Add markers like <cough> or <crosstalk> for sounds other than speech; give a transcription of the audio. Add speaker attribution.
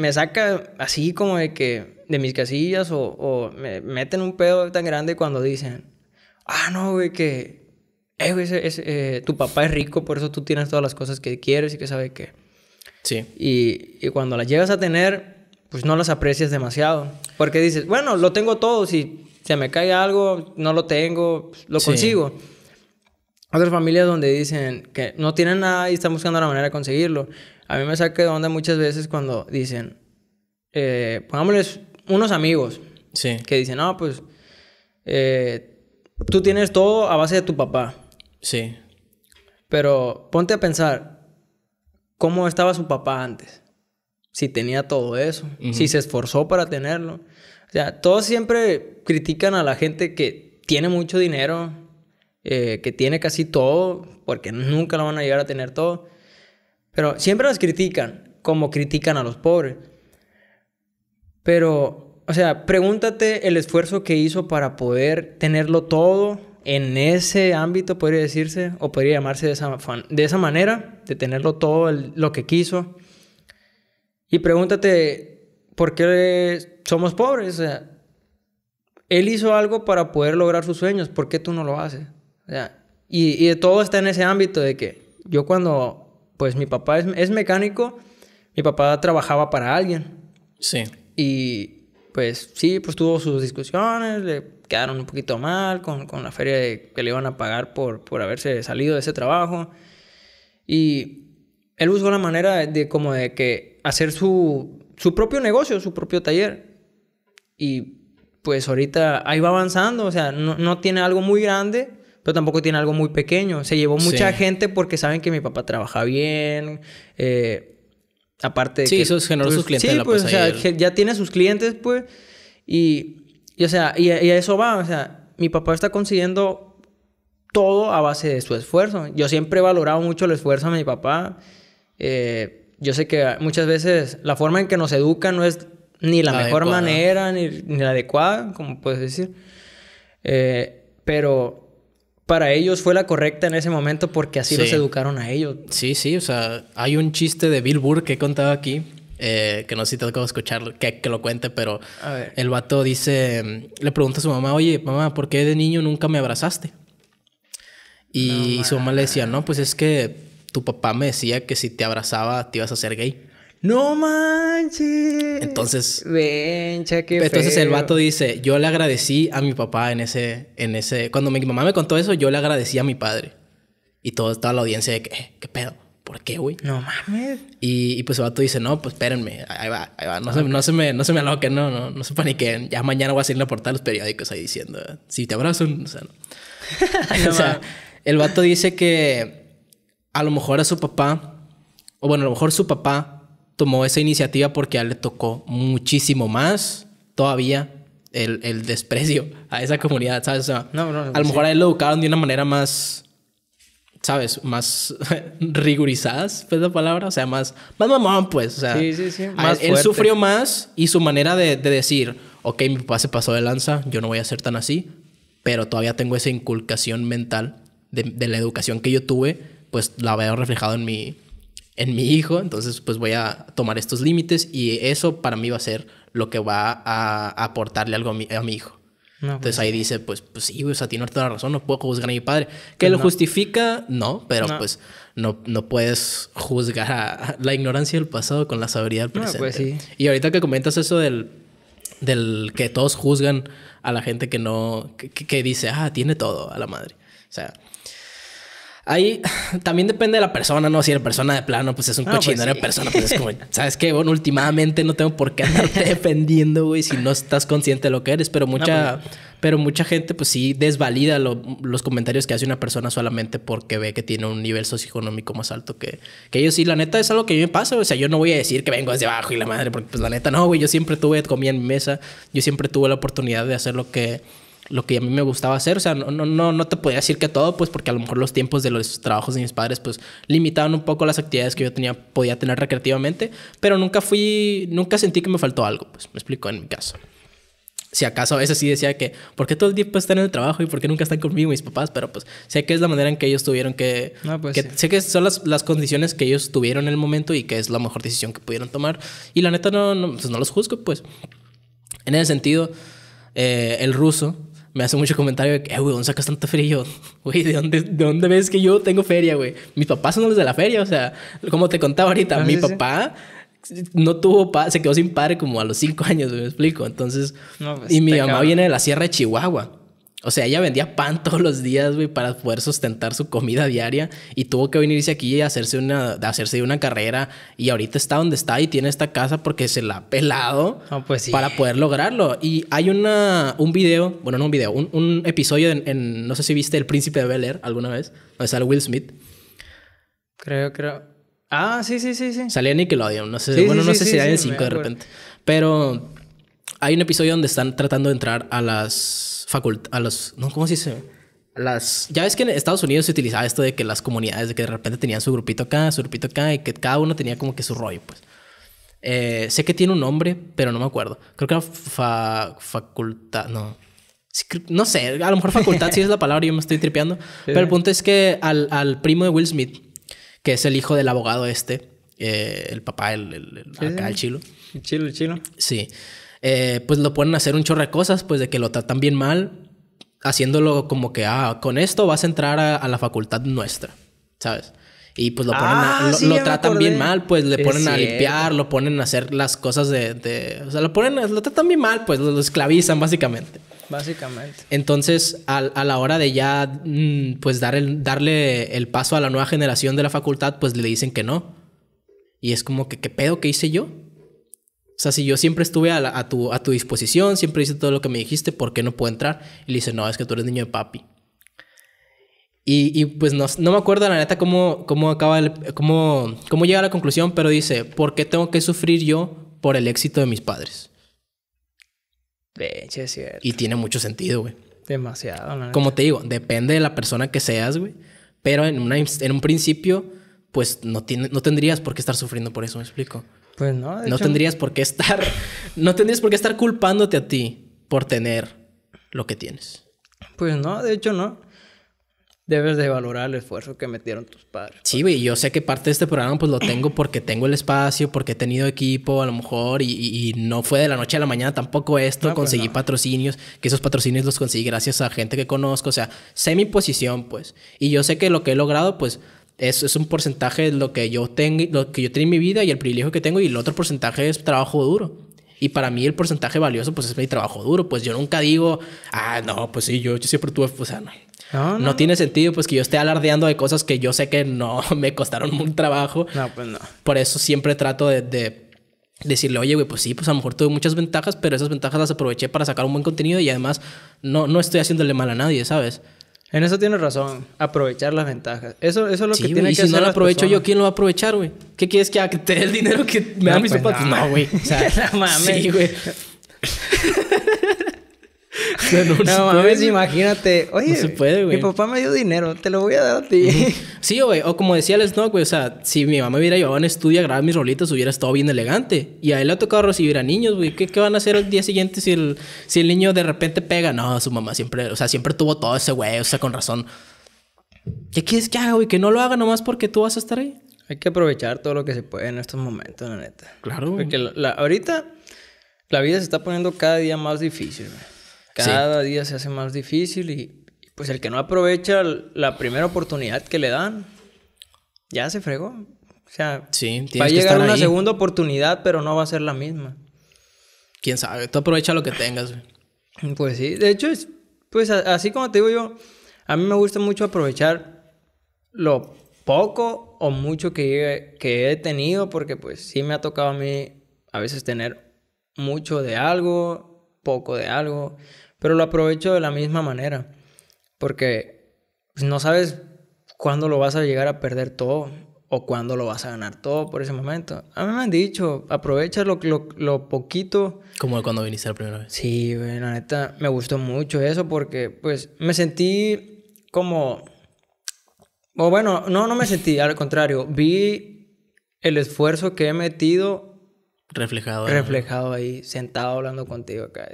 Speaker 1: me saca así como de que de mis casillas o, me meten un pedo tan grande cuando dicen, ah, no, güey, que eh, eh, tu papá es rico, por eso tú tienes todas las cosas que quieres y que sabe que. Sí. Y, cuando las llegas a tener, pues no las aprecias demasiado. Porque dices, bueno, lo tengo todo, si se me cae algo, no lo tengo, pues, lo consigo. Otras familias donde dicen que no tienen nada y están buscando la manera de conseguirlo. A mí me saca de onda muchas veces cuando dicen, eh, pongámosles unos amigos que dicen, no, pues eh, tú tienes todo a base de tu papá. Sí. Pero ponte a pensar, ¿cómo estaba su papá antes? Si tenía todo eso, si se esforzó para tenerlo. O sea, todos siempre critican a la gente que tiene mucho dinero, eh, que tiene casi todo, porque nunca lo van a llegar a tener todo. Pero siempre las critican, como critican a los pobres. Pero, o sea, pregúntate el esfuerzo que hizo para poder tenerlo todo en ese ámbito, podría decirse, o podría llamarse de esa, de esa manera, de tenerlo todo lo que quiso. Y pregúntate, ¿por qué somos pobres? O sea, él hizo algo para poder lograr sus sueños, ¿por qué tú no lo haces? y, y todo está en ese ámbito de que yo cuando pues mi papá es, mecánico, mi papá trabajaba para alguien. Sí. Y pues sí, pues tuvo sus discusiones, le quedaron un poquito mal con, la feria que le iban a pagar por, por haberse salido de ese trabajo. Y él buscó la manera de, como de que hacer su, su propio negocio, su propio taller. Y pues ahorita ahí va avanzando, o sea, no, no tiene algo muy grande, tampoco tiene algo muy pequeño. Se llevó mucha gente porque saben que mi papá trabaja bien. Eh, aparte de sí, que... Sí, eso generó pues, sus clientes. Sí, pues, o sea, ya tiene sus clientes, pues. Y, o sea, y, a eso va. O sea, mi papá está consiguiendo todo a base de su esfuerzo. Yo siempre he valorado mucho el esfuerzo de mi papá. Eh, yo sé que muchas veces la forma en que nos educa no es ni la, mejor manera, ni, la adecuada, como puedes decir. Eh, pero para ellos fue la correcta en ese momento porque así los educaron a ellos. Sí, sí, o sea, hay un chiste de Bill Burr que he contado aquí, eh, que
Speaker 2: no sé si te acabo de escuchar, que, que lo cuente, pero el vato dice, le pregunta a su mamá, oye, mamá, ¿por qué de niño nunca me abrazaste? Y su mamá le decía, no, pues es que tu papá me decía que si te abrazaba te ibas a hacer gay.
Speaker 1: No manches. Entonces. entonces el vato
Speaker 2: dice: Yo le agradecí a mi papá en ese, en ese. Cuando mi mamá me contó eso, yo le agradecí a mi padre. Y toda, la audiencia de que, eh, ¿qué pedo? ¿Por qué, güey?
Speaker 1: No mames.
Speaker 2: Y, pues el vato dice, no, pues espérenme, ahí va, ahí va, no, se, me, no aloquen, no, no, no se paniquen. Ya mañana voy a salir a la los periódicos ahí diciendo, si te abrazo, o sea, <laughs> o sea, el vato dice que a lo mejor a su papá, o bueno, a lo mejor su papá tomó esa iniciativa porque a él le tocó muchísimo más todavía el, el desprecio a esa comunidad, ¿sabes? O sea, a lo mejor a él lo educaron de una manera más, ¿sabes? Más <laughs> rigorizadas, pues la palabra, o sea, más, más mamón, pues, o sea, sí, sí, sí. él, sufrió más y su manera de, decir, ok, mi papá se pasó de lanza, yo no voy a ser tan así, pero todavía tengo esa inculcación mental de, de la educación que yo tuve, pues la veo reflejado en mi, en mi hijo, entonces pues voy a tomar estos límites y eso para mí va a ser lo que va a, aportarle algo a mi, hijo. Pues entonces ahí dice, pues, pues sí, o sea, tiene toda la razón, no puedo juzgar a mi padre. ¿Que pues lo justifica? No, pero pues no, no puedes juzgar la ignorancia del pasado con la sabiduría del pues presente. Y ahorita que comentas eso del, del que todos juzgan a la gente que no, que, que dice, ah, tiene todo a la madre. O sea, Ahí <sighs> también depende de la persona, ¿no? Si la persona de plano, pues es un cochino cochinero pues de persona, pues es como, <laughs> ¿sabes qué? Bueno, últimamente no tengo por qué andarte <laughs> defendiendo, güey, si no estás consciente de lo que eres, pero mucha, pues pero mucha gente, pues sí, desvalida los comentarios que hace una persona solamente porque ve que tiene un nivel socioeconómico más alto que, que ellos. Y la neta es algo que yo mí me pasa, o sea, yo no voy a decir que vengo desde abajo y la madre, porque pues la neta, no, güey, yo siempre tuve comida en mi mesa, yo siempre tuve la oportunidad de hacer lo que lo que a mí me gustaba hacer. O sea, no, no, no te podía decir que todo, pues porque a lo mejor los tiempos de los trabajos de mis padres, pues limitaban un poco las actividades que yo tenía, podía tener recreativamente, pero nunca fui, nunca sentí que me faltó algo, pues me explico en mi caso. Si acaso a veces sí decía que, ¿por qué todo el tiempo están en el trabajo y por qué nunca están conmigo mis papás? Pero pues sé que es la manera en que ellos tuvieron que... Pues sé que son las, las, condiciones que ellos tuvieron en el momento y que es la mejor decisión que pudieron tomar. Y la neta no, no, pues, no los juzgo, pues. En ese sentido, eh, el ruso me hace mucho comentario de que, eh, güey, ¿dónde sacas tanto frío? <laughs> güey, ¿de dónde, ¿de dónde ves que yo tengo feria, güey? Mis papás son los de la feria, o sea, como te contaba ahorita, ah, mi papá no tuvo, pa se quedó sin padre como a los cinco años, me explico. Entonces,
Speaker 1: pues, y mi mamá
Speaker 2: viene de la Sierra de Chihuahua. O sea, ella vendía pan <laughs> todos los días, güey, para poder sustentar su comida diaria y tuvo que venirse aquí y hacerse una, hacerse una carrera y ahorita está donde está y tiene esta casa porque se la ha pelado ah, pues para poder lograrlo. Y hay una, un video, bueno, no un video, un, episodio en, no sé si viste El Príncipe de Bel Air alguna vez, donde sale Will Smith. Creo,
Speaker 1: creo. Ah, sí, sí, sí, sí. Salía
Speaker 2: Nickelodeon, no sé, bueno, no sé si era en de repente. Pero hay un episodio donde están tratando de entrar a las facultades, a los, no, ¿cómo se dice? Las, ya ves que en Estados Unidos se utilizaba esto de que las comunidades, de que de repente tenían su grupito acá, su grupito acá, y que cada uno tenía como que su rollo, pues. Eh, sé que tiene un nombre, pero no me acuerdo. Creo que era facultad, no. no sé, a lo mejor facultad sí es la palabra, yo me estoy tripeando. <laughs> Pero el punto es que al, al, primo de Will Smith, que es el hijo del abogado este, eh, el papá, el, el, el chilo. El chilo, el chilo. Sí. Eh, pues lo ponen a hacer un chorro de cosas, pues de que lo tratan bien mal, haciéndolo como que, ah, con esto vas a entrar a, la facultad nuestra, ¿sabes? Y pues lo ponen, ah, lo, tratan bien mal, pues le ponen a limpiar, lo ponen a hacer las cosas de, de, o sea, lo ponen, lo tratan bien mal, pues lo, esclavizan básicamente.
Speaker 1: Básicamente.
Speaker 2: Entonces, a, la hora de ya, mm, pues dar el, darle el paso a la nueva generación de la facultad, pues le dicen que no. Y es como que, ¿qué pedo que hice yo? O sea, si yo siempre estuve a, tu, a tu disposición, siempre hice todo lo que me dijiste, ¿por qué no puedo entrar? Y le dice, no, es que tú eres niño de papi. Y, y pues no, no, me acuerdo la neta cómo, cómo, acaba cómo, cómo llega a la conclusión, pero dice, ¿por qué tengo que sufrir yo por el éxito de mis padres? hecho, es cierto. Y tiene mucho sentido, güey.
Speaker 1: Demasiado, la Como
Speaker 2: te digo, depende de la persona que seas, güey. Pero en, una, en un principio, pues no, tiene, no tendrías por qué estar sufriendo por eso, me explico.
Speaker 1: Pues no. tendrías
Speaker 2: por qué estar. <laughs> no tendrías por qué estar culpándote a ti por tener lo que tienes.
Speaker 1: Pues no, de hecho no. Debes de valorar el esfuerzo que metieron tus padres.
Speaker 2: Sí, pues. güey, yo sé que parte de este programa pues lo tengo porque tengo el espacio, porque he tenido equipo a lo mejor y, no fue de la noche a la mañana tampoco esto, pues conseguí patrocinios, que esos patrocinios los conseguí gracias a gente que conozco, o sea, sé mi posición pues. Y yo sé que lo que he logrado pues es, un porcentaje de lo que yo tengo, lo que yo tengo en mi vida y el privilegio que tengo y el otro porcentaje es trabajo duro. Y para mí el porcentaje valioso, pues es mi trabajo duro. Pues yo nunca digo, ah, no, pues sí, yo, siempre tuve, o sea, no. No, tiene sentido, pues que yo esté alardeando de cosas que yo sé que no <laughs> me costaron un trabajo. No, pues no. Por eso siempre trato de, de decirle, oye, güey, pues sí, pues a lo mejor tuve muchas ventajas, pero esas ventajas las aproveché para sacar un buen contenido y además no, no estoy haciéndole mal a nadie, ¿sabes? En eso tienes razón, aprovechar las ventajas. Eso, eso es lo que tiene y si no lo aprovecho yo, ¿quién lo va a aprovechar, güey? ¿Qué quieres que, <laughs> te dé el dinero que me da mis pues, zapatos? No, güey. o sea, la mames. <laughs> Sí, güey.
Speaker 1: <laughs> no, mames, imagínate. Oye, mi papá me dio dinero, te lo voy a dar a ti. <laughs> Sí, güey. O como
Speaker 2: decía el Snow, güey. O sea, si mi mamá me hubiera llevado a un estudio a grabar mis rolitas, hubiera estado bien elegante. Y a él le ha tocado recibir a niños, güey. ¿Qué, van a hacer el día siguiente si el, si el niño de repente pega? No, su mamá siempre,
Speaker 1: o sea, siempre tuvo todo ese güey. O sea, con razón. ¿Qué quieres que haga, güey? Que no lo haga nomás porque tú vas a estar ahí. Hay que aprovechar todo lo que se puede en estos momentos, la neta. Claro. Porque ahorita la vida se está poniendo cada día más difícil, güey. Cada día se hace más difícil y pues el que no aprovecha la primera oportunidad que le dan, ya se fregó. O sea, va a llegar una segunda oportunidad, pero no va a ser la misma. Quién sabe, tú aprovecha lo que tengas. Pues sí, de hecho, es, pues así como te digo yo, a mí me gusta mucho aprovechar lo poco o mucho que, que he tenido, porque pues sí me ha tocado a mí a veces tener mucho de algo poco de algo, pero lo aprovecho de la misma manera, porque pues, no sabes cuándo lo vas a llegar a perder todo o cuándo lo vas a ganar todo por ese momento. A mí me han dicho, aprovecha lo, lo, poquito. Como cuando viniste la primera vez. Sí, la neta, me gustó mucho eso porque pues me sentí como... O bueno, no, no me sentí, al contrario, vi el esfuerzo que he metido Reflejado. Reflejado ahí, sentado hablando contigo acá.